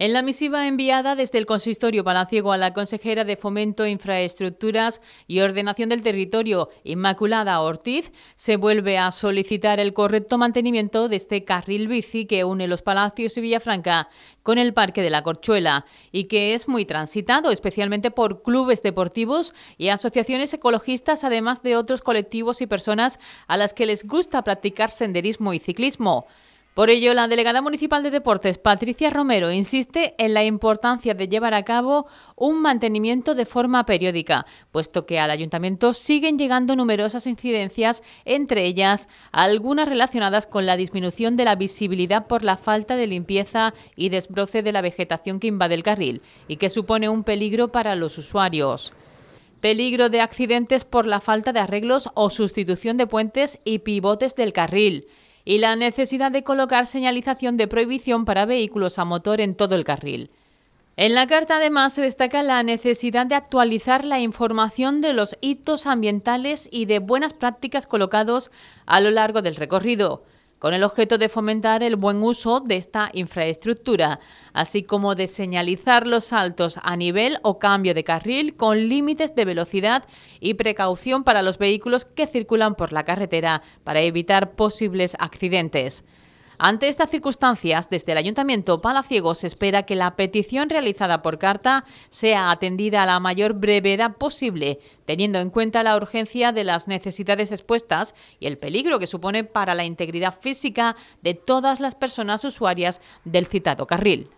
En la misiva enviada desde el Consistorio Palaciego a la consejera de Fomento, Infraestructuras y Ordenación del Territorio, Inmaculada Ortiz, se vuelve a solicitar el correcto mantenimiento de este carril bici que une los Palacios y Villafranca con el Parque de la Corchuela y que es muy transitado, especialmente por clubes deportivos y asociaciones ecologistas, además de otros colectivos y personas a las que les gusta practicar senderismo y ciclismo. Por ello, la delegada municipal de deportes, Patricia Romero, insiste en la importancia de llevar a cabo un mantenimiento de forma periódica, puesto que al ayuntamiento siguen llegando numerosas incidencias, entre ellas algunas relacionadas con la disminución de la visibilidad por la falta de limpieza y desbroce de la vegetación que invade el carril y que supone un peligro para los usuarios peligro de accidentes por la falta de arreglos o sustitución de puentes y pivotes del carril, y la necesidad de colocar señalización de prohibición para vehículos a motor en todo el carril. En la carta además se destaca la necesidad de actualizar la información de los hitos ambientales y de buenas prácticas colocados a lo largo del recorrido con el objeto de fomentar el buen uso de esta infraestructura, así como de señalizar los saltos a nivel o cambio de carril con límites de velocidad y precaución para los vehículos que circulan por la carretera para evitar posibles accidentes. Ante estas circunstancias, desde el Ayuntamiento Palaciego se espera que la petición realizada por carta sea atendida a la mayor brevedad posible, teniendo en cuenta la urgencia de las necesidades expuestas y el peligro que supone para la integridad física de todas las personas usuarias del citado carril.